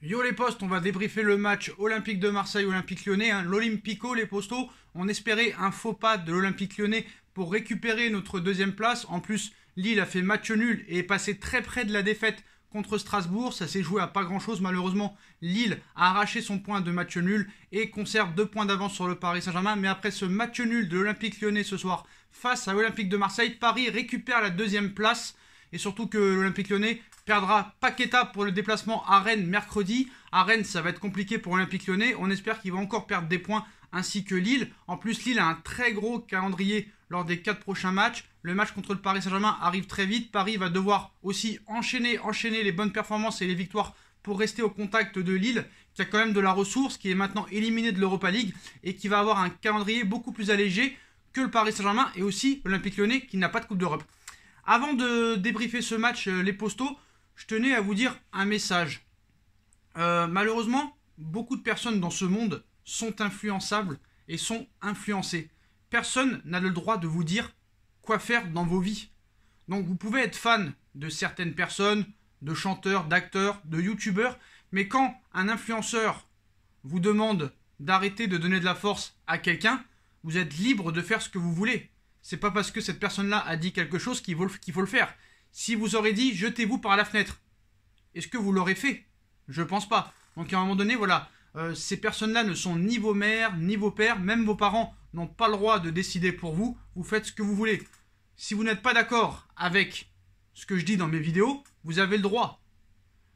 Yo les postes, on va débriefer le match Olympique de Marseille, Olympique lyonnais. Hein. L'Olympico, les postos, on espérait un faux pas de l'Olympique lyonnais pour récupérer notre deuxième place. En plus, Lille a fait match nul et est passé très près de la défaite contre Strasbourg. Ça s'est joué à pas grand chose. Malheureusement, Lille a arraché son point de match nul et conserve deux points d'avance sur le Paris Saint-Germain. Mais après ce match nul de l'Olympique lyonnais ce soir face à l'Olympique de Marseille, Paris récupère la deuxième place. Et surtout que l'Olympique lyonnais perdra Paqueta pour le déplacement à Rennes mercredi. À Rennes, ça va être compliqué pour l'Olympique lyonnais. On espère qu'il va encore perdre des points ainsi que Lille. En plus, Lille a un très gros calendrier lors des quatre prochains matchs. Le match contre le Paris Saint-Germain arrive très vite. Paris va devoir aussi enchaîner, enchaîner les bonnes performances et les victoires pour rester au contact de Lille, qui a quand même de la ressource, qui est maintenant éliminé de l'Europa League et qui va avoir un calendrier beaucoup plus allégé que le Paris Saint-Germain et aussi l'Olympique lyonnais qui n'a pas de Coupe d'Europe. Avant de débriefer ce match, euh, les postaux, je tenais à vous dire un message. Euh, malheureusement, beaucoup de personnes dans ce monde sont influençables et sont influencées. Personne n'a le droit de vous dire quoi faire dans vos vies. Donc vous pouvez être fan de certaines personnes, de chanteurs, d'acteurs, de youtubeurs, mais quand un influenceur vous demande d'arrêter de donner de la force à quelqu'un, vous êtes libre de faire ce que vous voulez. C'est pas parce que cette personne-là a dit quelque chose qu'il faut, le faire. Si vous aurez dit jetez-vous par la fenêtre, est-ce que vous l'aurez fait Je pense pas. Donc à un moment donné, voilà, euh, ces personnes-là ne sont ni vos mères, ni vos pères, même vos parents n'ont pas le droit de décider pour vous. Vous faites ce que vous voulez. Si vous n'êtes pas d'accord avec ce que je dis dans mes vidéos, vous avez le droit.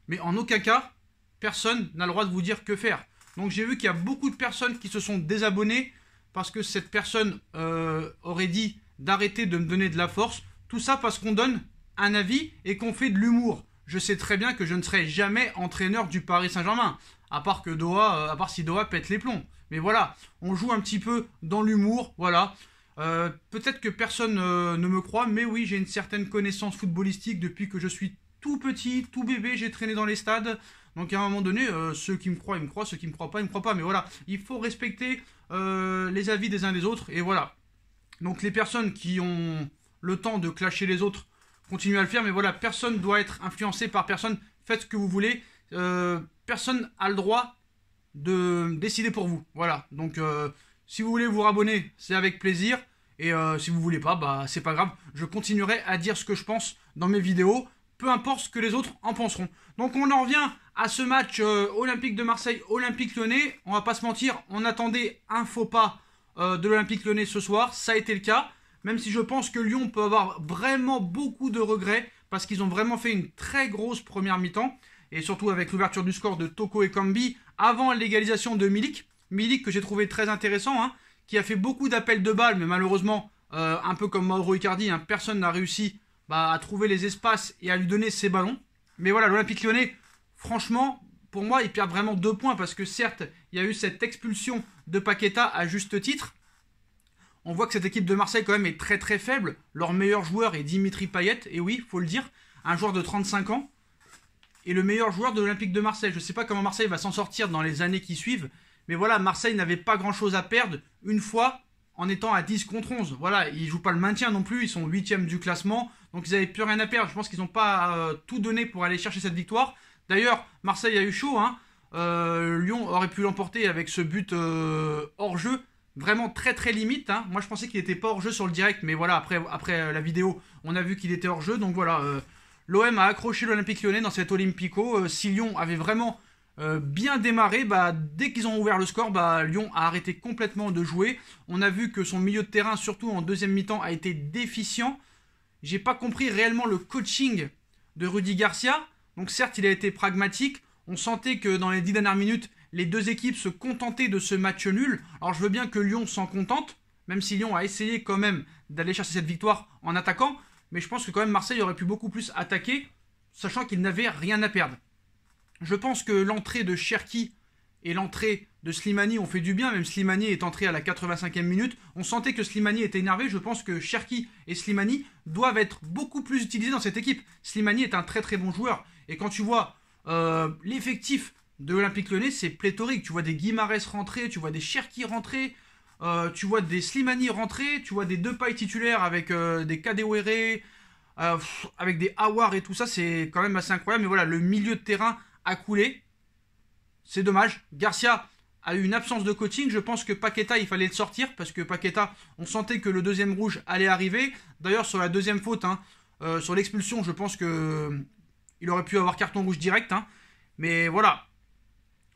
Mais en aucun cas, personne n'a le droit de vous dire que faire. Donc j'ai vu qu'il y a beaucoup de personnes qui se sont désabonnées parce que cette personne euh, aurait dit d'arrêter de me donner de la force. Tout ça parce qu'on donne un avis et qu'on fait de l'humour. Je sais très bien que je ne serai jamais entraîneur du Paris Saint-Germain, à part que euh, à part si Doha pète les plombs. Mais voilà, on joue un petit peu dans l'humour, voilà. Euh, peut-être que personne euh, ne me croit, mais oui, j'ai une certaine connaissance footballistique depuis que je suis tout petit, tout bébé, j'ai traîné dans les stades. Donc à un moment donné, ceux qui me croient, ils me croient, ceux qui me croient pas, ils me croient pas. Mais voilà, il faut respecter les avis des uns des autres, et voilà. Donc les personnes qui ont le temps de clasher les autres continuez à le faire, mais voilà, personne doit être influencé par personne. Faites ce que vous voulez. Euh, personne a le droit de décider pour vous. Voilà. Donc, euh, si vous voulez vous rabonner, c'est avec plaisir. Et euh, si vous voulez pas, bah c'est pas grave. Je continuerai à dire ce que je pense dans mes vidéos, peu importe ce que les autres en penseront. Donc, on en revient à ce match Olympique de Marseille, Olympique Lyonnais. On va pas se mentir, on attendait un faux pas de l'Olympique Lyonnais ce soir. Ça a été le cas même si je pense que Lyon peut avoir vraiment beaucoup de regrets, parce qu'ils ont vraiment fait une très grosse première mi-temps, et surtout avec l'ouverture du score de Toko et Kambi, avant l'égalisation de Milik, Milik que j'ai trouvé très intéressant, hein, qui a fait beaucoup d'appels de balles, mais malheureusement, euh, un peu comme Mauro Icardi, hein, personne n'a réussi bah, à trouver les espaces et à lui donner ses ballons. Mais voilà, l'Olympique lyonnais, franchement, pour moi, il perd vraiment deux points parce que certes, il y a eu cette expulsion de Paqueta à juste titre, on voit que cette équipe de Marseille quand même est très très faible. Leur meilleur joueur est Dimitri Payet, et oui, faut le dire, un joueur de 35 ans et le meilleur joueur de l'Olympique de Marseille. Je ne sais pas comment Marseille va s'en sortir dans les années qui suivent, mais voilà, Marseille n'avait pas grand-chose à perdre une fois en étant à 10 contre 11. Voilà, ils jouent pas le maintien non plus, ils sont 8 du classement, donc ils n'avaient plus rien à perdre. Je pense qu'ils n'ont pas euh, tout donné pour aller chercher cette victoire. D'ailleurs, Marseille a eu chaud, hein. euh, Lyon aurait pu l'emporter avec ce but euh, hors jeu vraiment très très limite. Hein. Moi je pensais qu'il était pas hors jeu sur le direct, mais voilà, après, après euh, la vidéo, on a vu qu'il était hors jeu. Donc voilà, euh, l'OM a accroché l'Olympique lyonnais dans cet Olympico. Euh, si Lyon avait vraiment bien démarré, bah, dès qu'ils ont ouvert le score, bah, Lyon a arrêté complètement de jouer. On a vu que son milieu de terrain, surtout en deuxième mi-temps, a été déficient. J'ai pas compris réellement le coaching de Rudy Garcia. Donc certes, il a été pragmatique. On sentait que dans les dix dernières minutes, les deux équipes se contentaient de ce match nul. Alors je veux bien que Lyon s'en contente, même si Lyon a essayé quand même d'aller chercher cette victoire en attaquant, mais je pense que quand même Marseille aurait pu beaucoup plus attaquer, sachant qu'il n'avait rien à perdre. Je pense que l'entrée de Cherki et l'entrée de Slimani ont fait du bien, même Slimani est entré à la 85e minute. On sentait que Slimani était énervé, je pense que Cherki et Slimani doivent être beaucoup plus utilisés dans cette équipe. Slimani est un très très bon joueur, et quand tu vois euh, l'effectif de l'Olympique Lyonnais, c'est pléthorique. Tu vois des Guimarès rentrer, tu vois des Cherki rentrer, euh, tu vois des Slimani rentrer, tu vois des deux pailles titulaires avec euh, des Kadewere, euh, avec des Awar et tout ça, c'est quand même assez incroyable. Mais voilà, le milieu de terrain a coulé. C'est dommage. Garcia a eu une absence de coaching. Je pense que Paqueta, il fallait le sortir parce que Paqueta, on sentait que le deuxième rouge allait arriver. D'ailleurs, sur la deuxième faute, hein, sur l'expulsion, je pense que il aurait pu avoir carton rouge direct. Hein. Mais voilà,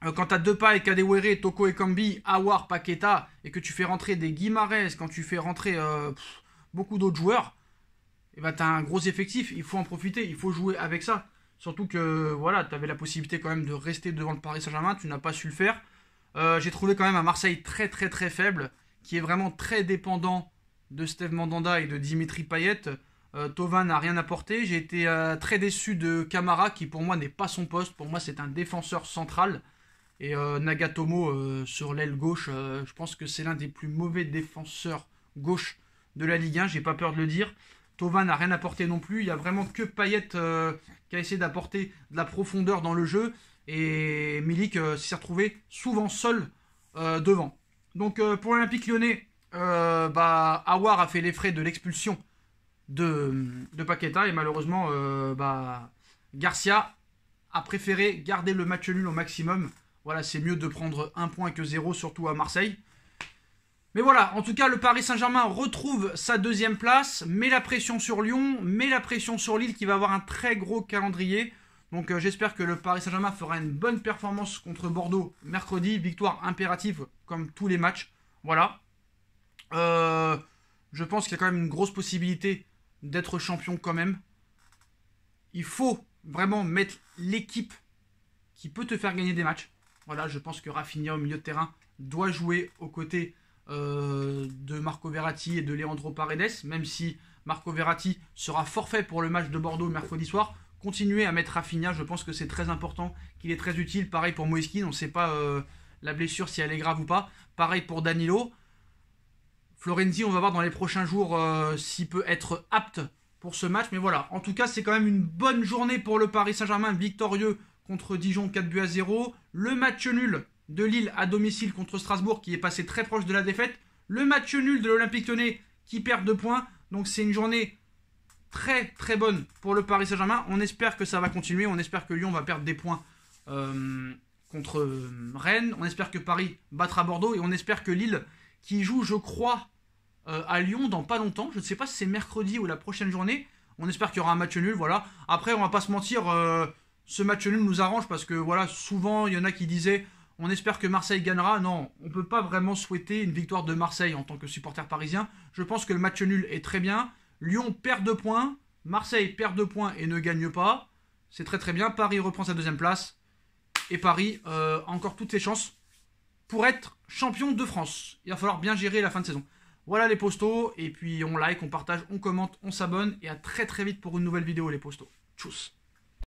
euh, quand t'as Depay, Kadewere, Toko Kambi, Awar, Paqueta, et que tu fais rentrer des Guimares, quand tu fais rentrer euh, beaucoup d'autres joueurs, et eh ben t'as un gros effectif, il faut en profiter, il faut jouer avec ça. Surtout que voilà, t'avais la possibilité quand même de rester devant le Paris Saint-Germain, tu n'as pas su le faire. Euh, j'ai trouvé quand même un Marseille très très très faible, qui est vraiment très dépendant de Steve Mandanda et de Dimitri Payet. Tova n'a rien apporté. J'ai été très déçu de Camara, qui pour moi n'est pas son poste. Pour moi, c'est un défenseur central. Et euh, Nagatomo euh, sur l'aile gauche, euh, je pense que c'est l'un des plus mauvais défenseurs gauche de la Ligue 1, j'ai pas peur de le dire. Tova n'a rien apporté non plus. Il n'y a vraiment que Payet qui a essayé d'apporter de la profondeur dans le jeu. Et Milik s'est retrouvé souvent seul devant. Donc pour l'Olympique lyonnais, bah, Awar a fait les frais de l'expulsion de, Paqueta. Et malheureusement, bah, Garcia a préféré garder le match nul au maximum voilà, c'est mieux de prendre un point que zéro, surtout à Marseille. Mais voilà, en tout cas, le Paris Saint-Germain retrouve sa deuxième place, met la pression sur Lyon, met la pression sur Lille qui va avoir un très gros calendrier. Donc euh, j'espère que le Paris Saint-Germain fera une bonne performance contre Bordeaux mercredi. Victoire impérative comme tous les matchs. Voilà. Euh, je pense qu'il y a quand même une grosse possibilité d'être champion quand même. Il faut vraiment mettre l'équipe qui peut te faire gagner des matchs. Voilà, je pense que Rafinha au milieu de terrain doit jouer aux côtés euh, de Marco Verratti et de Leandro Paredes, même si Marco Verratti sera forfait pour le match de Bordeaux mercredi soir. Continuez à mettre Rafinha, je pense que c'est très important, qu'il est très utile. Pareil pour Moeskin, on ne sait pas euh, la blessure si elle est grave ou pas. Pareil pour Danilo. Florenzi, on va voir dans les prochains jours euh, s'il peut être apte pour ce match. Mais voilà, en tout cas, c'est quand même une bonne journée pour le Paris Saint-Germain, victorieux contre Dijon 4 buts à 0, le match nul de Lille à domicile contre Strasbourg qui est passé très proche de la défaite, le match nul de l'Olympique Lyonnais qui perd 2 points. Donc c'est une journée très très bonne pour le Paris Saint-Germain. On espère que ça va continuer, on espère que Lyon va perdre des points euh, contre euh, Rennes, on espère que Paris battra Bordeaux et on espère que Lille qui joue je crois euh, à Lyon dans pas longtemps, je ne sais pas si c'est mercredi ou la prochaine journée, on espère qu'il y aura un match nul, voilà. Après on va pas se mentir, ce match nul nous arrange parce que voilà, souvent il y en a qui disaient on espère que Marseille gagnera. Non, on ne peut pas vraiment souhaiter une victoire de Marseille en tant que supporter parisien. Je pense que le match nul est très bien. Lyon perd deux points, Marseille perd deux points et ne gagne pas. C'est très très bien. Paris reprend sa deuxième place. Et Paris a euh, encore toutes ses chances pour être champion de France. Il va falloir bien gérer la fin de saison. Voilà les postos. Et puis on like, on partage, on commente, on s'abonne. Et à très très vite pour une nouvelle vidéo les postos. Tchuss